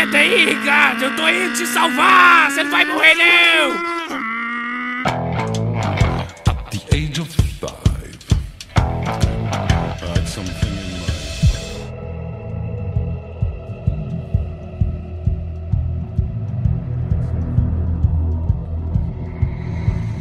aguenta aí, Ricardo! Eu tô indo te salvar! Você não vai morrer, não!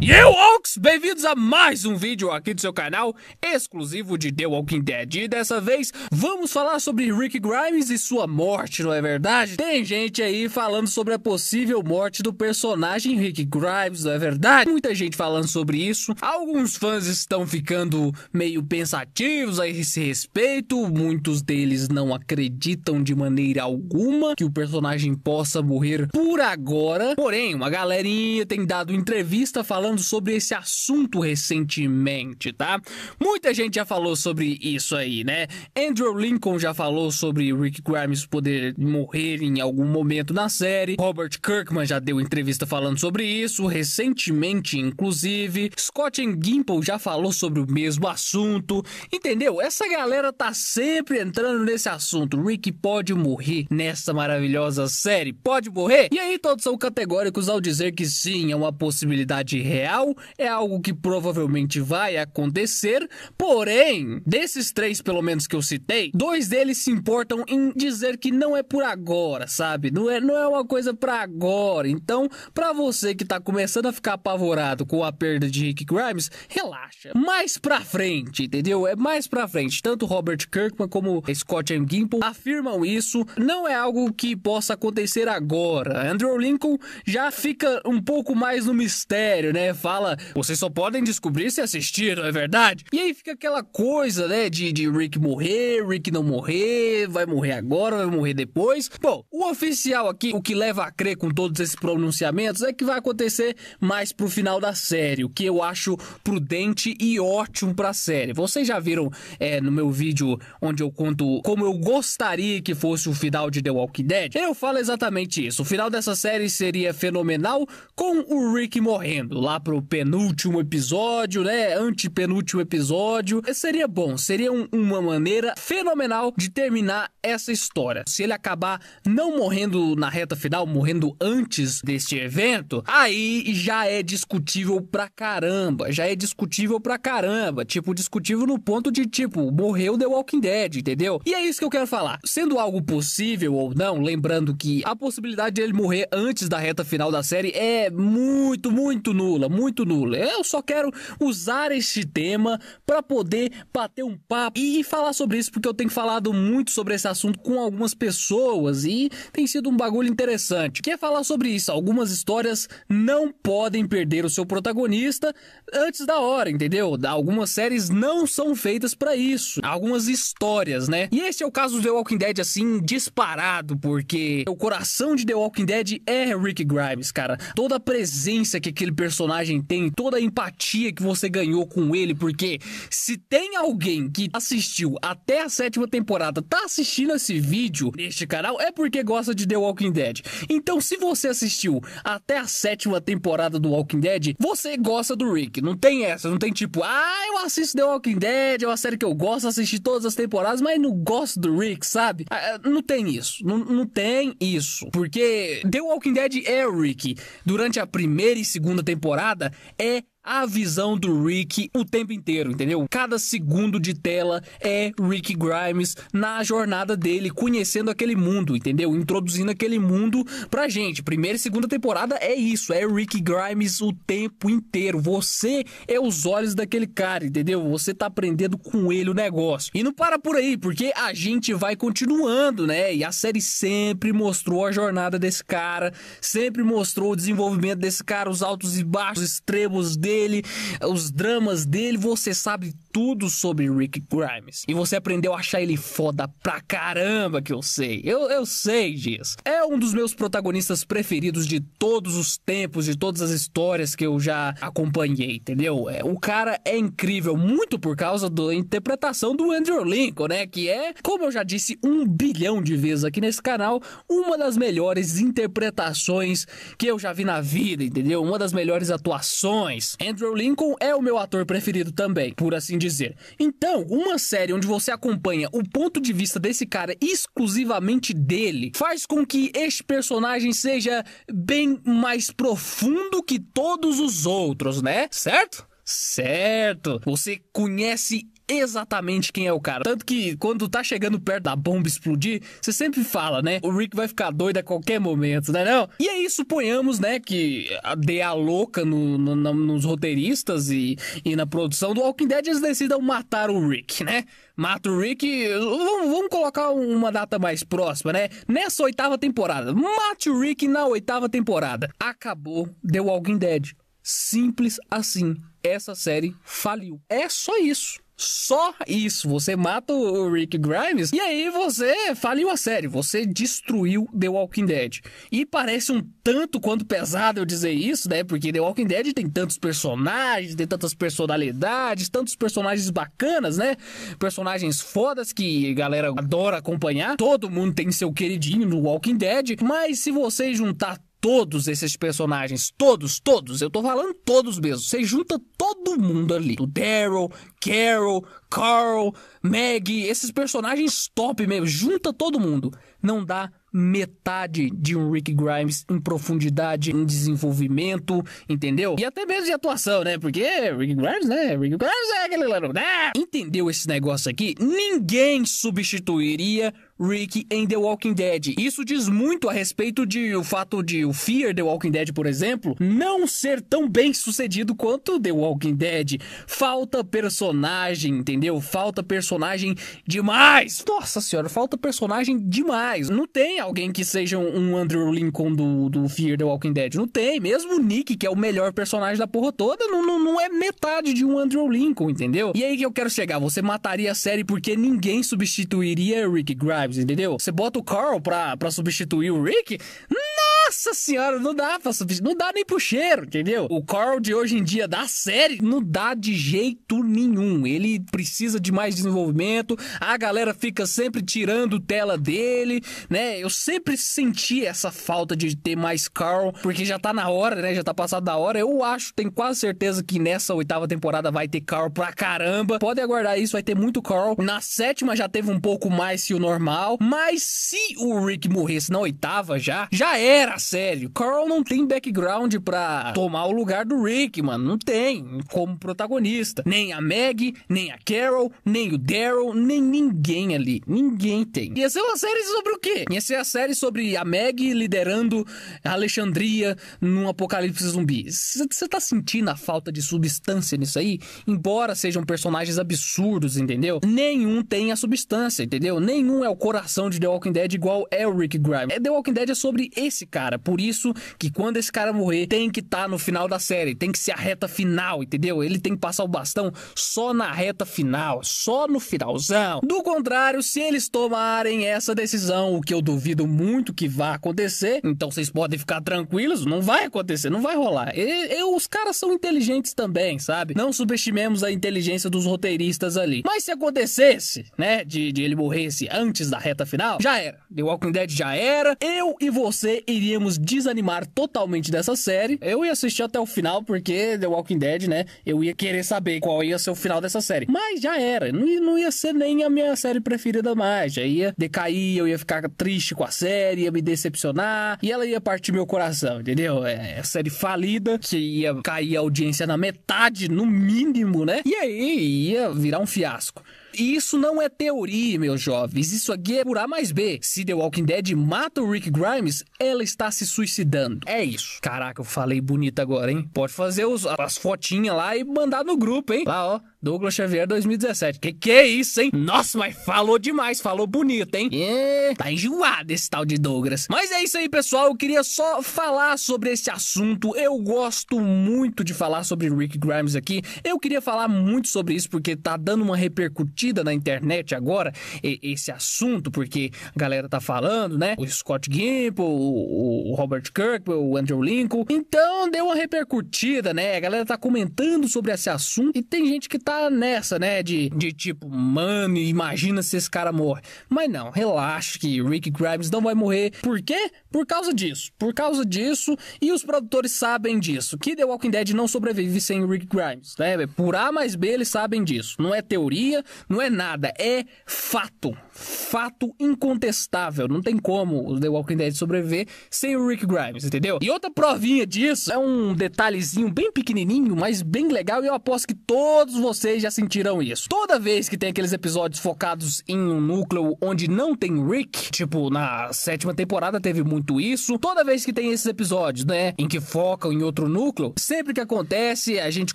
E eu, Ox, bem-vindos a mais um vídeo aqui do seu canal, exclusivo de The Walking Dead. E dessa vez, vamos falar sobre Rick Grimes e sua morte, não é verdade? Tem gente aí falando sobre a possível morte do personagem Rick Grimes, não é verdade? Muita gente falando sobre isso. Alguns fãs estão ficando meio pensativos a esse respeito. Muitos deles não acreditam de maneira alguma que o personagem possa morrer por agora. Porém, uma galerinha tem dado entrevista falando falando sobre esse assunto recentemente, tá? Muita gente já falou sobre isso aí, né? Andrew Lincoln já falou sobre Rick Grimes poder morrer em algum momento na série. Robert Kirkman já deu entrevista falando sobre isso, recentemente, inclusive. Scott Gimple já falou sobre o mesmo assunto. Entendeu? Essa galera tá sempre entrando nesse assunto. Rick pode morrer nessa maravilhosa série? Pode morrer? E aí, todos são categóricos ao dizer que sim, é uma possibilidade real real, é algo que provavelmente vai acontecer, porém, desses três, pelo menos que eu citei, dois deles se importam em dizer que não é por agora, sabe? Não é, não é uma coisa para agora. Então, para você que tá começando a ficar apavorado com a perda de Rick Grimes, relaxa. Mais pra frente, entendeu? É mais pra frente. Tanto Robert Kirkman como Scott M. Gimple afirmam isso. Não é algo que possa acontecer agora. Andrew Lincoln já fica um pouco mais no mistério, né? Fala, vocês só podem descobrir se assistir, não é verdade? E aí fica aquela coisa, né? De, de Rick morrer, Rick não morrer, vai morrer agora, vai morrer depois. Bom, o oficial aqui, o que leva a crer com todos esses pronunciamentos é que vai acontecer mais pro final da série, o que eu acho prudente e ótimo pra série. Vocês já viram é, no meu vídeo onde eu conto como eu gostaria que fosse o final de The Walking Dead? Eu falo exatamente isso. O final dessa série seria fenomenal com o Rick morrendo. Lá para pro penúltimo episódio, né? Antepenúltimo episódio. E seria bom, seria um, uma maneira fenomenal de terminar essa história. Se ele acabar não morrendo na reta final, morrendo antes deste evento, aí já é discutível pra caramba. Já é discutível pra caramba. Tipo, discutível no ponto de tipo, morreu The Walking Dead, entendeu? E é isso que eu quero falar. Sendo algo possível ou não, lembrando que a possibilidade dele morrer antes da reta final da série é muito, muito nula nula, muito nula. Eu só quero usar este tema para poder bater um papo e falar sobre isso, porque eu tenho falado muito sobre esse assunto com algumas pessoas e tem sido um bagulho interessante. Quer é falar sobre isso? Algumas histórias não podem perder o seu protagonista antes da hora, entendeu? Algumas séries não são feitas para isso. Algumas histórias, né? E esse é o caso do The Walking Dead, assim, disparado, porque o coração de The Walking Dead é Rick Grimes, cara. Toda a presença que aquele personagem personagem tem, toda a empatia que você ganhou com ele, porque se tem alguém que assistiu até a sétima temporada, tá assistindo esse vídeo neste canal, é porque gosta de The Walking Dead. Então, se você assistiu até a sétima temporada do Walking Dead, você gosta do Rick. Não tem essa, não tem tipo, ah, eu assisto The Walking Dead, é uma série que eu gosto, assisti todas as temporadas, mas não gosto do Rick, sabe? Ah, ah, não tem isso, não, não tem isso. Porque The Walking Dead é o Rick. Durante a primeira e segunda temporada, temporada é a visão do Rick o tempo inteiro, entendeu? Cada segundo de tela é Rick Grimes na jornada dele, conhecendo aquele mundo, entendeu? Introduzindo aquele mundo pra gente. Primeira e segunda temporada é isso, é Rick Grimes o tempo inteiro. Você é os olhos daquele cara, entendeu? Você tá aprendendo com ele o negócio. E não para por aí, porque a gente vai continuando, né? E a série sempre mostrou a jornada desse cara, sempre mostrou o desenvolvimento desse cara, os altos e baixos, os extremos dele dele, os dramas dele, você sabe tudo sobre Rick Grimes. E você aprendeu a achar ele foda pra caramba, que eu sei. Eu, eu sei disso. É um dos meus protagonistas preferidos de todos os tempos, de todas as histórias que eu já acompanhei, entendeu? É, o cara é incrível, muito por causa da interpretação do Andrew Lincoln, né? Que é, como eu já disse um bilhão de vezes aqui nesse canal, uma das melhores interpretações que eu já vi na vida, entendeu? Uma das melhores atuações. Andrew Lincoln é o meu ator preferido também, por assim dizer. Então, uma série onde você acompanha o ponto de vista desse cara exclusivamente dele, faz com que este personagem seja bem mais profundo que todos os outros, né? Certo? Certo! Você conhece exatamente quem é o cara. Tanto que quando tá chegando perto da bomba explodir, você sempre fala, né? O Rick vai ficar doido a qualquer momento, né? Não? E aí é suponhamos, né, que a DA louca no, no, no, nos roteiristas e, e na produção do Walking Dead eles decidam matar o Rick, né? Mata o Rick. Vamos, vamos, colocar uma data mais próxima, né? Nessa oitava temporada. Mate o Rick na oitava temporada. Acabou The Walking Dead. Simples assim. Essa série faliu. É só isso. Só isso, você mata o Rick Grimes e aí você faliu a série, você destruiu The Walking Dead. E parece um tanto quanto pesado eu dizer isso, né? Porque The Walking Dead tem tantos personagens, tem tantas personalidades, tantos personagens bacanas, né? Personagens fodas que a galera adora acompanhar. Todo mundo tem seu queridinho no Walking Dead, mas se você juntar todos esses personagens, todos, todos, eu tô falando todos mesmo. Você junta todo mundo ali. O Daryl, Carol, Carl, Maggie, esses personagens top mesmo, junta todo mundo. Não dá metade de um Rick Grimes em profundidade, em desenvolvimento, entendeu? E até mesmo de atuação, né? Porque Rick Grimes, né? Rick Grimes é aquele lá, né? Entendeu esse negócio aqui? Ninguém substituiria Rick em The Walking Dead. Isso diz muito a respeito de o fato de o Fear The Walking Dead, por exemplo, não ser tão bem sucedido quanto The Walking Dead. Falta personagem, entendeu? Falta personagem demais. Nossa senhora, falta personagem demais. Não tem alguém que seja um Andrew Lincoln do, do Fear The Walking Dead. Não tem. Mesmo o Nick, que é o melhor personagem da porra toda, não, não, não é metade de um Andrew Lincoln, entendeu? E aí que eu quero chegar. Você mataria a série porque ninguém substituiria Rick Grimes vibes, entendeu? Você bota o Carl pra, pra substituir o Rick, hum, nossa senhora, não dá pra substituir. Não dá nem pro cheiro, entendeu? O Carl de hoje em dia da série não dá de jeito nenhum. Ele precisa de mais desenvolvimento. A galera fica sempre tirando tela dele, né? Eu sempre senti essa falta de ter mais Carl, porque já tá na hora, né? Já tá passado da hora. Eu acho, tenho quase certeza que nessa oitava temporada vai ter Carl pra caramba. Pode aguardar isso, vai ter muito Carl. Na sétima já teve um pouco mais que o normal, mas se o Rick morresse na oitava já, já era sério. Carl não tem background pra tomar o lugar do Rick, mano. Não tem, como protagonista. Nem a Maggie, nem a Carol, nem o Daryl, nem ninguém ali. Ninguém tem. Ia ser é uma série sobre o quê? Ia ser é a série sobre a Maggie liderando a Alexandria num apocalipse zumbi. Você tá sentindo a falta de substância nisso aí? Embora sejam personagens absurdos, entendeu? Nenhum tem a substância, entendeu? Nenhum é o coração de The Walking Dead igual é o Rick Grimes. É, The Walking Dead é sobre esse cara cara. Por isso que quando esse cara morrer, tem que estar tá no final da série, tem que ser a reta final, entendeu? Ele tem que passar o bastão só na reta final, só no finalzão. Do contrário, se eles tomarem essa decisão, o que eu duvido muito que vá acontecer, então vocês podem ficar tranquilos, não vai acontecer, não vai rolar. E, e, os caras são inteligentes também, sabe? Não subestimemos a inteligência dos roteiristas ali. Mas se acontecesse, né, de, de ele morresse antes da reta final, já era. The Walking Dead já era. Eu e você iriam podemos desanimar totalmente dessa série. Eu ia assistir até o final, porque The Walking Dead, né? Eu ia querer saber qual ia ser o final dessa série. Mas já era. Não, não ia ser nem a minha série preferida mais. Já ia decair, eu ia ficar triste com a série, ia me decepcionar. E ela ia partir meu coração, entendeu? É, é série falida, que ia cair a audiência na metade, no mínimo, né? E aí ia virar um fiasco. E isso não é teoria, meus jovens. Isso aqui é por A mais B. Se The Walking Dead mata o Rick Grimes, ela está se suicidando. É isso. Caraca, eu falei bonito agora, hein? Pode fazer os, as fotinhas lá e mandar no grupo, hein? Lá, ó. Douglas Xavier 2017. Que que é isso, hein? Nossa, mas falou demais, falou bonito, hein? É, tá enjoado esse tal de Douglas. Mas é isso aí, pessoal. Eu queria só falar sobre esse assunto. Eu gosto muito de falar sobre Rick Grimes aqui. Eu queria falar muito sobre isso porque tá dando uma repercussão discutida na internet agora, esse assunto, porque a galera tá falando, né? O Scott Gimple, o, Robert Kirk, o Andrew Lincoln. Então deu uma repercutida, né? A galera tá comentando sobre esse assunto e tem gente que tá nessa, né? De, de tipo, mano, imagina se esse cara morre. Mas não, relaxa que Rick Grimes não vai morrer. Por quê? Por causa disso. Por causa disso, e os produtores sabem disso, que The Walking Dead não sobrevive sem Rick Grimes, né? Por A mais B eles sabem disso. Não é teoria, não é nada, é fato. Fato incontestável. Não tem como o The Walking Dead sobreviver sem o Rick Grimes, entendeu? E outra provinha disso é um detalhezinho bem pequenininho, mas bem legal. E eu aposto que todos vocês já sentiram isso. Toda vez que tem aqueles episódios focados em um núcleo onde não tem Rick, tipo na sétima temporada teve muito isso. Toda vez que tem esses episódios, né, em que focam em outro núcleo, sempre que acontece, a gente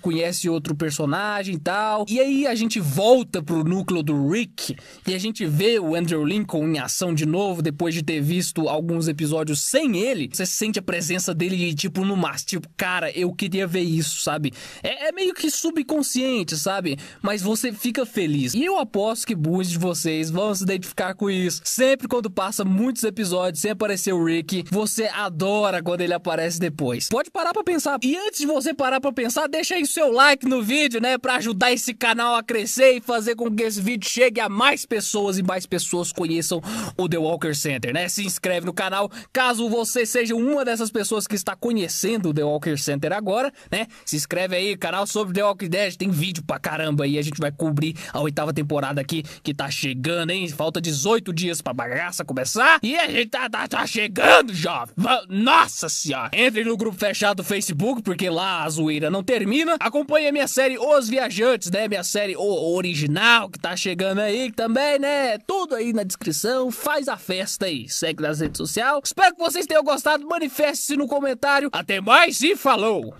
conhece outro personagem e tal. E aí a gente volta pro núcleo do Rick e a gente vê o Andrew Lincoln em ação de novo depois de ter visto alguns episódios sem ele, você sente a presença dele tipo no mar, tipo, cara, eu queria ver isso, sabe? É, é meio que subconsciente, sabe? Mas você fica feliz. E eu aposto que muitos de vocês vão se identificar com isso. Sempre quando passa muitos episódios sem aparecer o Rick, você adora quando ele aparece depois. Pode parar para pensar. E antes de você parar para pensar, deixa aí o seu like no vídeo, né, para ajudar esse canal a crescer e fazer com que esse vídeo chegue a mais pessoas e mais pessoas conheçam o The Walker Center, né? Se inscreve no canal, caso você seja uma dessas pessoas que está conhecendo o The Walker Center agora, né? Se inscreve aí, canal sobre The Walker Dead, tem vídeo pra caramba aí, a gente vai cobrir a oitava temporada aqui que tá chegando, hein? Falta 18 dias pra bagaça começar e a gente tá, tá, tá chegando jovem Nossa senhora! Entre no grupo fechado do Facebook, porque lá a zoeira não termina. Acompanhe a minha série Os Viajantes, né? Minha série original Natal que tá chegando aí também, né? Tudo aí na descrição. Faz a festa aí. Segue nas redes sociais. Espero que vocês tenham gostado. Manifeste-se no comentário. Até mais e falou!